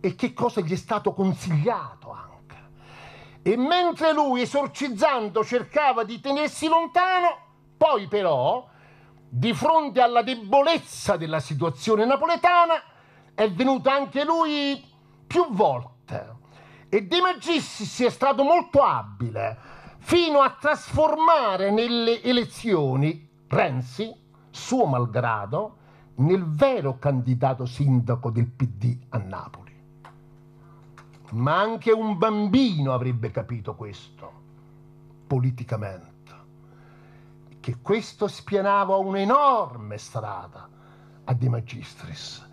e che cosa gli è stato consigliato anche. E mentre lui esorcizzando cercava di tenersi lontano, poi però, di fronte alla debolezza della situazione napoletana, è venuto anche lui più volte. E De Magistris è stato molto abile, fino a trasformare nelle elezioni Renzi, suo malgrado, nel vero candidato sindaco del PD a Napoli. Ma anche un bambino avrebbe capito questo, politicamente, che questo spianava un'enorme strada a De Magistris